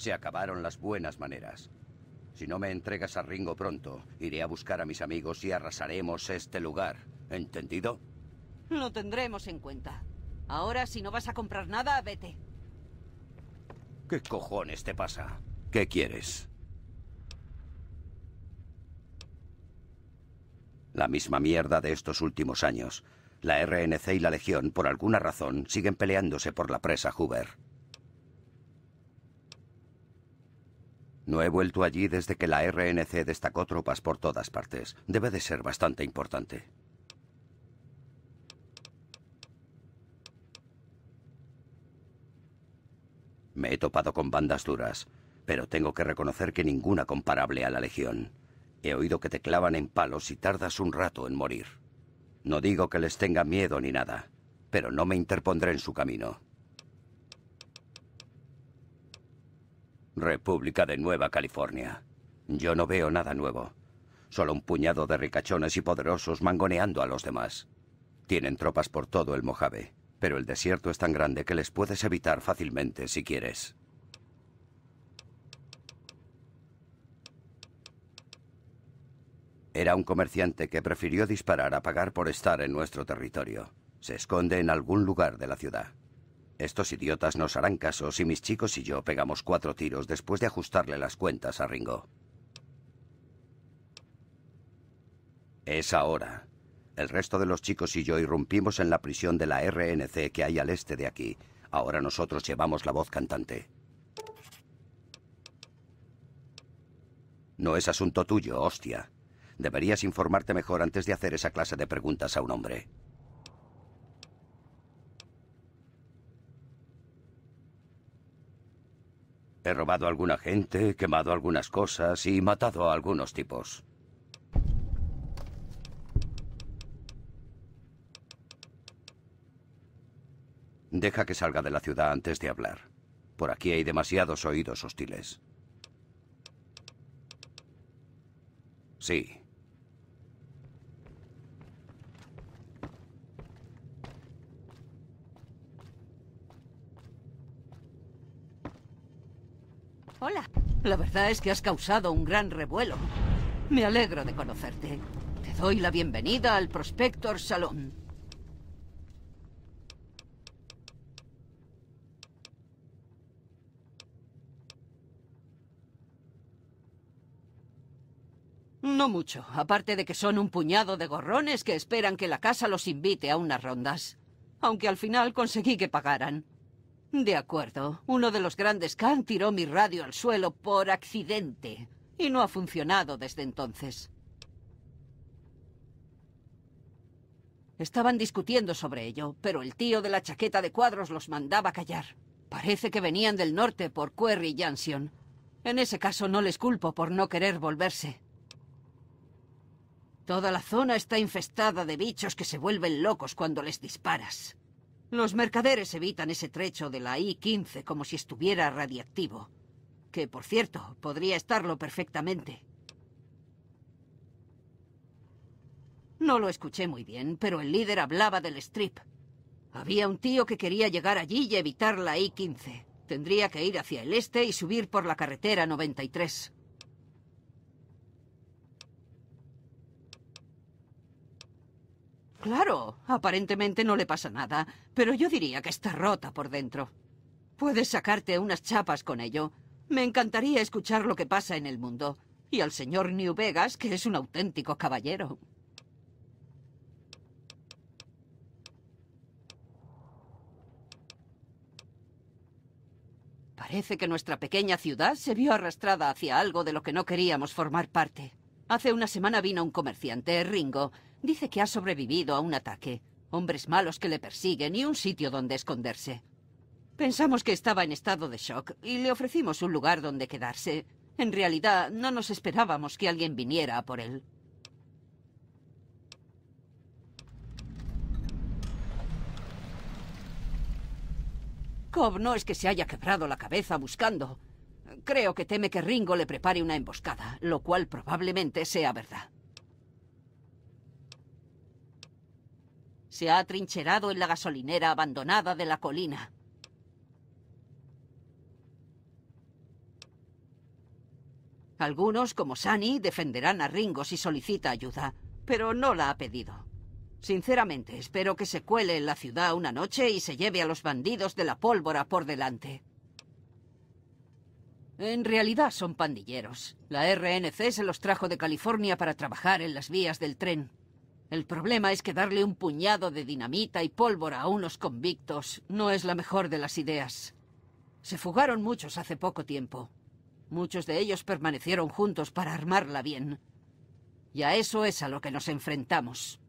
Se acabaron las buenas maneras. Si no me entregas a Ringo pronto, iré a buscar a mis amigos y arrasaremos este lugar. ¿Entendido? Lo tendremos en cuenta. Ahora, si no vas a comprar nada, vete. ¿Qué cojones te pasa? ¿Qué quieres? La misma mierda de estos últimos años. La RNC y la Legión, por alguna razón, siguen peleándose por la presa Hoover. No he vuelto allí desde que la RNC destacó tropas por todas partes. Debe de ser bastante importante. Me he topado con bandas duras, pero tengo que reconocer que ninguna comparable a la Legión. He oído que te clavan en palos y tardas un rato en morir. No digo que les tenga miedo ni nada, pero no me interpondré en su camino. República de Nueva California. Yo no veo nada nuevo. Solo un puñado de ricachones y poderosos mangoneando a los demás. Tienen tropas por todo el Mojave, pero el desierto es tan grande que les puedes evitar fácilmente si quieres. Era un comerciante que prefirió disparar a pagar por estar en nuestro territorio. Se esconde en algún lugar de la ciudad. Estos idiotas nos harán caso si mis chicos y yo pegamos cuatro tiros después de ajustarle las cuentas a Ringo. Es ahora. El resto de los chicos y yo irrumpimos en la prisión de la RNC que hay al este de aquí. Ahora nosotros llevamos la voz cantante. No es asunto tuyo, hostia. Deberías informarte mejor antes de hacer esa clase de preguntas a un hombre. He robado a alguna gente, quemado algunas cosas y matado a algunos tipos. Deja que salga de la ciudad antes de hablar. Por aquí hay demasiados oídos hostiles. Sí, La verdad es que has causado un gran revuelo. Me alegro de conocerte. Te doy la bienvenida al Prospector Salón. No mucho, aparte de que son un puñado de gorrones que esperan que la casa los invite a unas rondas. Aunque al final conseguí que pagaran. De acuerdo. Uno de los grandes Khan tiró mi radio al suelo por accidente. Y no ha funcionado desde entonces. Estaban discutiendo sobre ello, pero el tío de la chaqueta de cuadros los mandaba callar. Parece que venían del norte por Querry Jansion. En ese caso no les culpo por no querer volverse. Toda la zona está infestada de bichos que se vuelven locos cuando les disparas. Los mercaderes evitan ese trecho de la I-15 como si estuviera radiactivo. Que, por cierto, podría estarlo perfectamente. No lo escuché muy bien, pero el líder hablaba del strip. Había un tío que quería llegar allí y evitar la I-15. Tendría que ir hacia el este y subir por la carretera 93. Claro, aparentemente no le pasa nada, pero yo diría que está rota por dentro. Puedes sacarte unas chapas con ello. Me encantaría escuchar lo que pasa en el mundo. Y al señor New Vegas, que es un auténtico caballero. Parece que nuestra pequeña ciudad se vio arrastrada hacia algo de lo que no queríamos formar parte. Hace una semana vino un comerciante, Ringo. Dice que ha sobrevivido a un ataque. Hombres malos que le persiguen y un sitio donde esconderse. Pensamos que estaba en estado de shock y le ofrecimos un lugar donde quedarse. En realidad, no nos esperábamos que alguien viniera a por él. Cobb no es que se haya quebrado la cabeza buscando. Creo que teme que Ringo le prepare una emboscada, lo cual probablemente sea verdad. Se ha atrincherado en la gasolinera abandonada de la colina. Algunos, como Sani, defenderán a Ringo si solicita ayuda, pero no la ha pedido. Sinceramente, espero que se cuele en la ciudad una noche y se lleve a los bandidos de la pólvora por delante. En realidad son pandilleros. La RNC se los trajo de California para trabajar en las vías del tren. El problema es que darle un puñado de dinamita y pólvora a unos convictos no es la mejor de las ideas. Se fugaron muchos hace poco tiempo. Muchos de ellos permanecieron juntos para armarla bien. Y a eso es a lo que nos enfrentamos.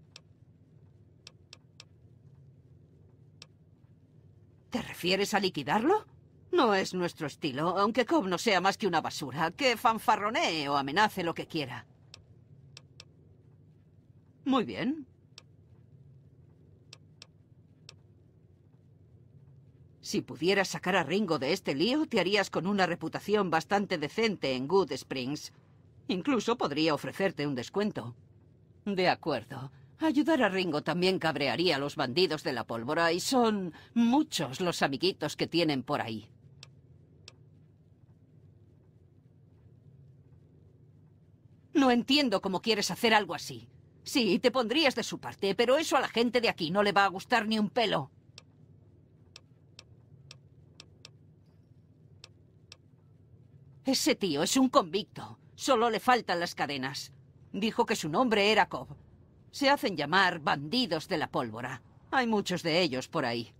¿Te refieres a liquidarlo? No es nuestro estilo, aunque Cobb no sea más que una basura, que fanfarronee o amenace lo que quiera. Muy bien. Si pudieras sacar a Ringo de este lío, te harías con una reputación bastante decente en Good Springs. Incluso podría ofrecerte un descuento. De acuerdo. Ayudar a Ringo también cabrearía a los bandidos de la pólvora y son muchos los amiguitos que tienen por ahí. No entiendo cómo quieres hacer algo así. Sí, te pondrías de su parte, pero eso a la gente de aquí no le va a gustar ni un pelo. Ese tío es un convicto. Solo le faltan las cadenas. Dijo que su nombre era Cobb. Se hacen llamar bandidos de la pólvora. Hay muchos de ellos por ahí.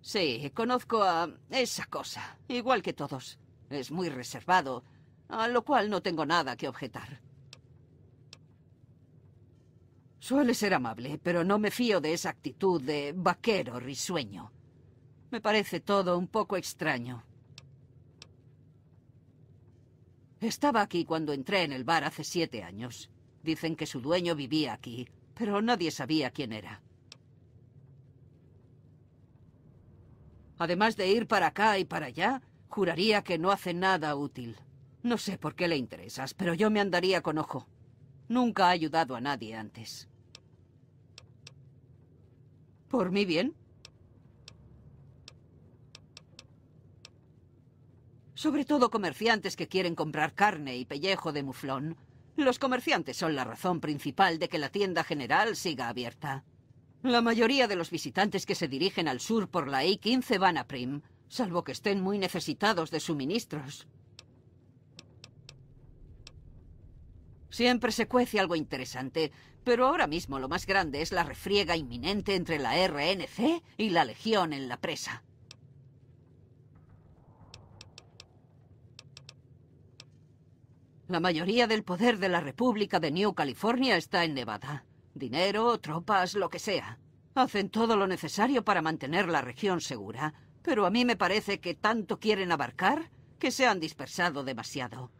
Sí, conozco a esa cosa, igual que todos. Es muy reservado, a lo cual no tengo nada que objetar. Suele ser amable, pero no me fío de esa actitud de vaquero risueño. Me parece todo un poco extraño. Estaba aquí cuando entré en el bar hace siete años. Dicen que su dueño vivía aquí, pero nadie sabía quién era. Además de ir para acá y para allá, Juraría que no hace nada útil. No sé por qué le interesas, pero yo me andaría con ojo. Nunca ha ayudado a nadie antes. ¿Por mi bien? Sobre todo comerciantes que quieren comprar carne y pellejo de muflón. Los comerciantes son la razón principal de que la tienda general siga abierta. La mayoría de los visitantes que se dirigen al sur por la I-15 van a Prim, salvo que estén muy necesitados de suministros. Siempre se cuece algo interesante, pero ahora mismo lo más grande es la refriega inminente entre la RNC y la Legión en la presa. La mayoría del poder de la República de New California está en Nevada. Dinero, tropas, lo que sea. Hacen todo lo necesario para mantener la región segura, pero a mí me parece que tanto quieren abarcar que se han dispersado demasiado.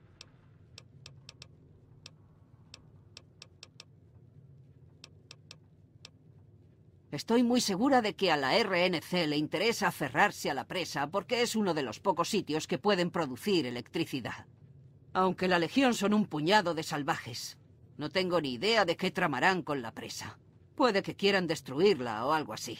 Estoy muy segura de que a la RNC le interesa aferrarse a la presa porque es uno de los pocos sitios que pueden producir electricidad. Aunque la Legión son un puñado de salvajes. No tengo ni idea de qué tramarán con la presa. Puede que quieran destruirla o algo así.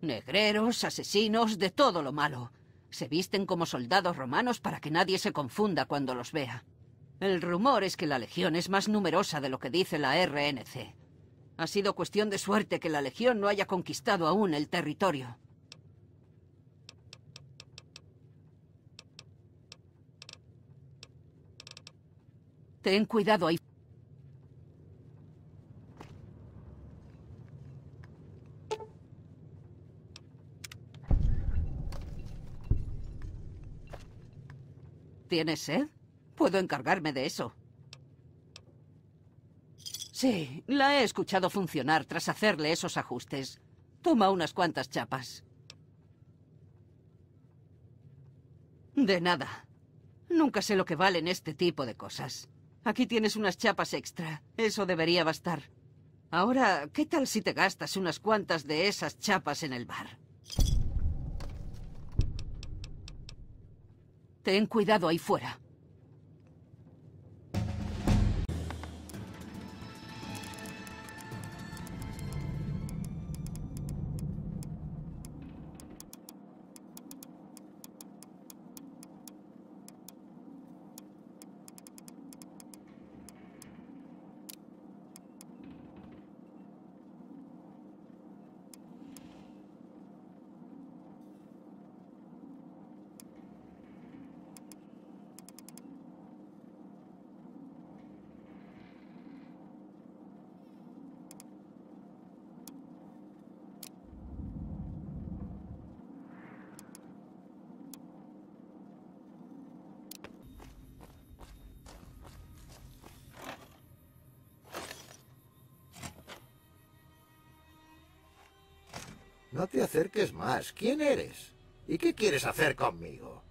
Negreros, asesinos, de todo lo malo. Se visten como soldados romanos para que nadie se confunda cuando los vea. El rumor es que la Legión es más numerosa de lo que dice la RNC. Ha sido cuestión de suerte que la Legión no haya conquistado aún el territorio. Ten cuidado ahí. ¿Tienes sed? Puedo encargarme de eso. Sí, la he escuchado funcionar tras hacerle esos ajustes. Toma unas cuantas chapas. De nada. Nunca sé lo que valen este tipo de cosas. Aquí tienes unas chapas extra. Eso debería bastar. Ahora, ¿qué tal si te gastas unas cuantas de esas chapas en el bar? Ten cuidado ahí fuera. No te acerques más. ¿Quién eres? ¿Y qué quieres hacer conmigo?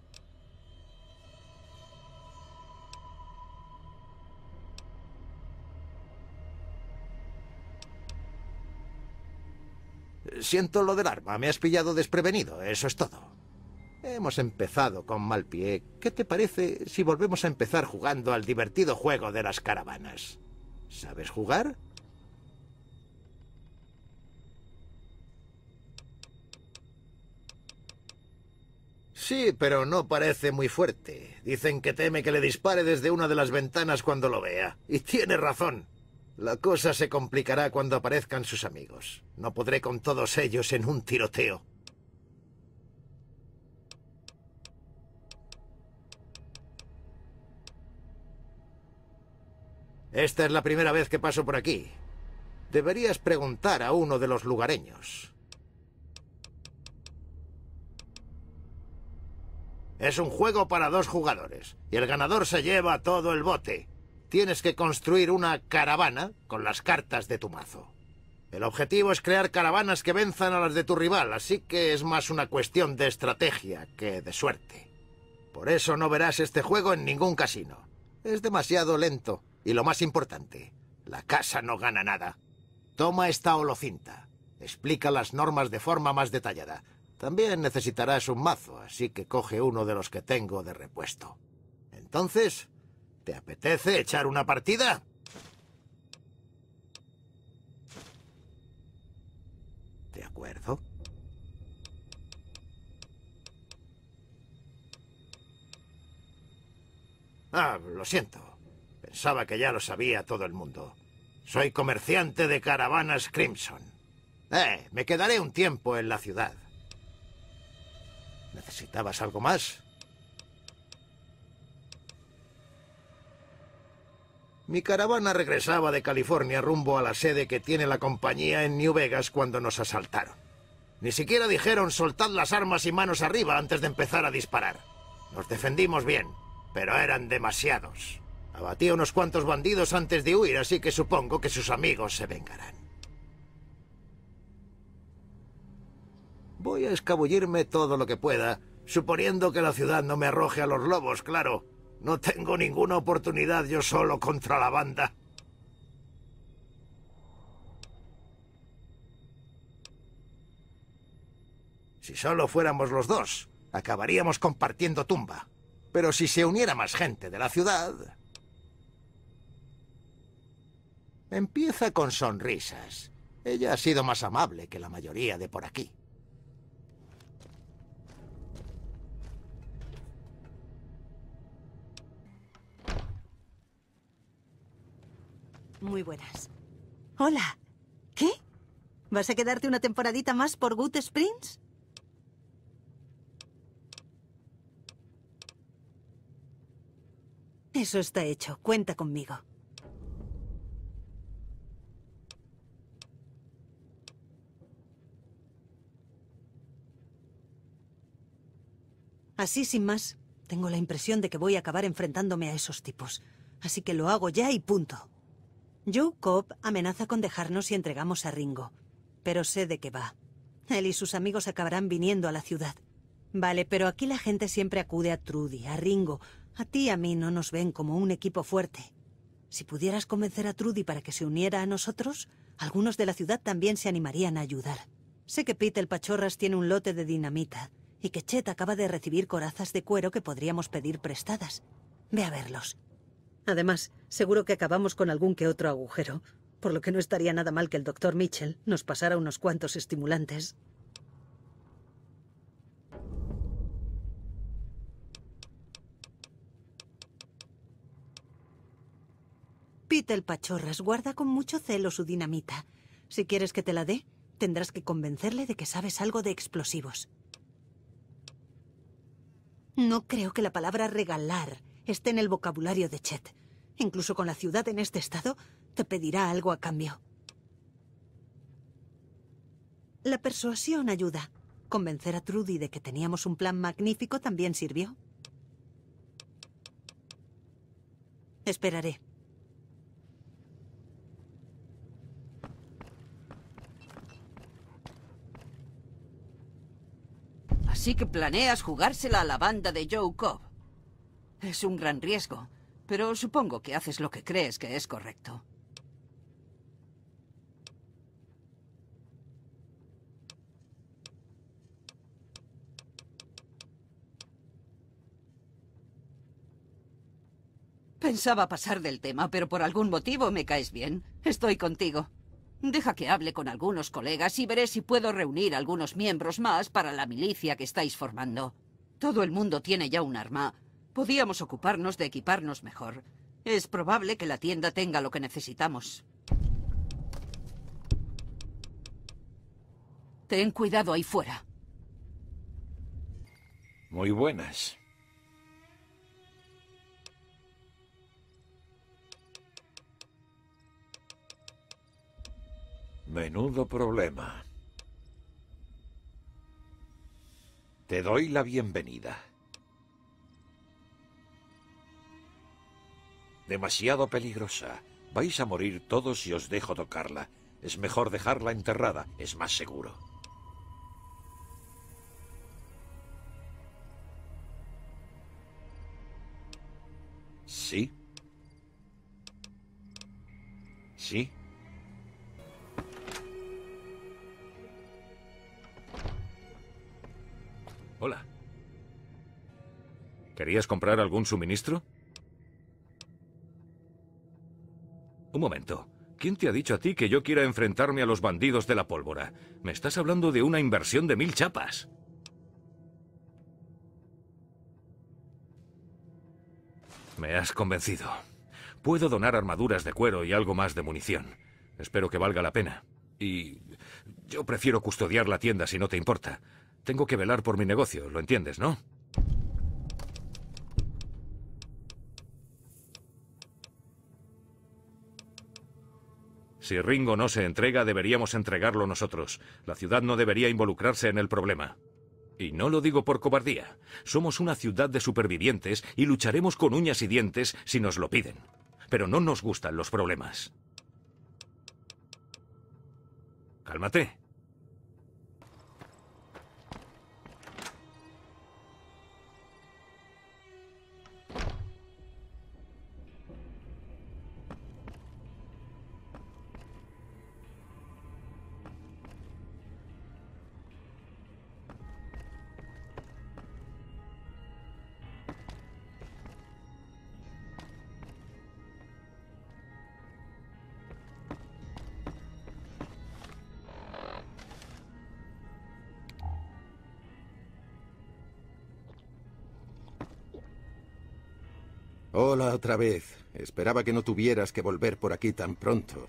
Siento lo del arma. Me has pillado desprevenido. Eso es todo. Hemos empezado con mal pie. ¿Qué te parece si volvemos a empezar jugando al divertido juego de las caravanas? ¿Sabes jugar? Sí, pero no parece muy fuerte. Dicen que teme que le dispare desde una de las ventanas cuando lo vea. Y tiene razón. La cosa se complicará cuando aparezcan sus amigos. No podré con todos ellos en un tiroteo. Esta es la primera vez que paso por aquí. Deberías preguntar a uno de los lugareños. Es un juego para dos jugadores, y el ganador se lleva todo el bote. Tienes que construir una caravana con las cartas de tu mazo. El objetivo es crear caravanas que venzan a las de tu rival, así que es más una cuestión de estrategia que de suerte. Por eso no verás este juego en ningún casino. Es demasiado lento, y lo más importante, la casa no gana nada. Toma esta holocinta. Explica las normas de forma más detallada. También necesitarás un mazo, así que coge uno de los que tengo de repuesto. Entonces, ¿te apetece echar una partida? De acuerdo. Ah, lo siento. Pensaba que ya lo sabía todo el mundo. Soy comerciante de caravanas Crimson. Eh, me quedaré un tiempo en la ciudad. ¿Necesitabas algo más? Mi caravana regresaba de California rumbo a la sede que tiene la compañía en New Vegas cuando nos asaltaron. Ni siquiera dijeron soltad las armas y manos arriba antes de empezar a disparar. Nos defendimos bien, pero eran demasiados. Abatí a unos cuantos bandidos antes de huir, así que supongo que sus amigos se vengarán. Voy a escabullirme todo lo que pueda, suponiendo que la ciudad no me arroje a los lobos, claro. No tengo ninguna oportunidad yo solo contra la banda. Si solo fuéramos los dos, acabaríamos compartiendo tumba. Pero si se uniera más gente de la ciudad... Empieza con sonrisas. Ella ha sido más amable que la mayoría de por aquí. muy buenas. Hola. ¿Qué? ¿Vas a quedarte una temporadita más por Good Springs? Eso está hecho. Cuenta conmigo. Así sin más, tengo la impresión de que voy a acabar enfrentándome a esos tipos. Así que lo hago ya y punto. Joe Cobb amenaza con dejarnos si entregamos a Ringo, pero sé de qué va. Él y sus amigos acabarán viniendo a la ciudad. Vale, pero aquí la gente siempre acude a Trudy, a Ringo. A ti y a mí no nos ven como un equipo fuerte. Si pudieras convencer a Trudy para que se uniera a nosotros, algunos de la ciudad también se animarían a ayudar. Sé que Pete el Pachorras tiene un lote de dinamita y que Chet acaba de recibir corazas de cuero que podríamos pedir prestadas. Ve a verlos. Además, seguro que acabamos con algún que otro agujero, por lo que no estaría nada mal que el doctor Mitchell nos pasara unos cuantos estimulantes. Peter Pachorras guarda con mucho celo su dinamita. Si quieres que te la dé, tendrás que convencerle de que sabes algo de explosivos. No creo que la palabra regalar esté en el vocabulario de Chet. Incluso con la ciudad en este estado, te pedirá algo a cambio. La persuasión ayuda. Convencer a Trudy de que teníamos un plan magnífico también sirvió. Esperaré. Así que planeas jugársela a la banda de Joe Cobb. Es un gran riesgo, pero supongo que haces lo que crees que es correcto. Pensaba pasar del tema, pero por algún motivo me caes bien. Estoy contigo. Deja que hable con algunos colegas y veré si puedo reunir algunos miembros más para la milicia que estáis formando. Todo el mundo tiene ya un arma, Podíamos ocuparnos de equiparnos mejor. Es probable que la tienda tenga lo que necesitamos. Ten cuidado ahí fuera. Muy buenas. Menudo problema. Te doy la bienvenida. Demasiado peligrosa. Vais a morir todos si os dejo tocarla. Es mejor dejarla enterrada, es más seguro. Sí. Sí. Hola. ¿Querías comprar algún suministro? Un momento. ¿Quién te ha dicho a ti que yo quiera enfrentarme a los bandidos de la pólvora? Me estás hablando de una inversión de mil chapas. Me has convencido. Puedo donar armaduras de cuero y algo más de munición. Espero que valga la pena. Y yo prefiero custodiar la tienda si no te importa. Tengo que velar por mi negocio, lo entiendes, ¿no? Si Ringo no se entrega, deberíamos entregarlo nosotros. La ciudad no debería involucrarse en el problema. Y no lo digo por cobardía. Somos una ciudad de supervivientes y lucharemos con uñas y dientes si nos lo piden. Pero no nos gustan los problemas. Cálmate. Hola otra vez. Esperaba que no tuvieras que volver por aquí tan pronto.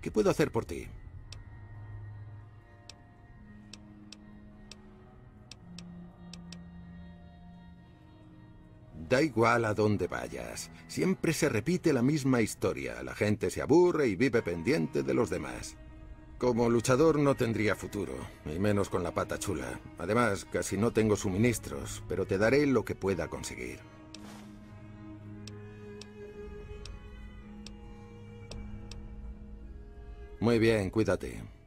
¿Qué puedo hacer por ti? Da igual a dónde vayas. Siempre se repite la misma historia. La gente se aburre y vive pendiente de los demás. Como luchador no tendría futuro, y menos con la pata chula. Además, casi no tengo suministros, pero te daré lo que pueda conseguir. Muy bien, cuídate.